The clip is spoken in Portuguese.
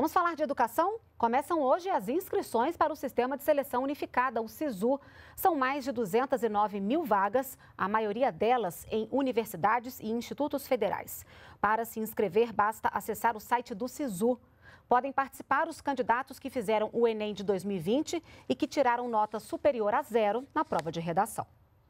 Vamos falar de educação? Começam hoje as inscrições para o Sistema de Seleção Unificada, o SISU. São mais de 209 mil vagas, a maioria delas em universidades e institutos federais. Para se inscrever, basta acessar o site do SISU. Podem participar os candidatos que fizeram o Enem de 2020 e que tiraram nota superior a zero na prova de redação.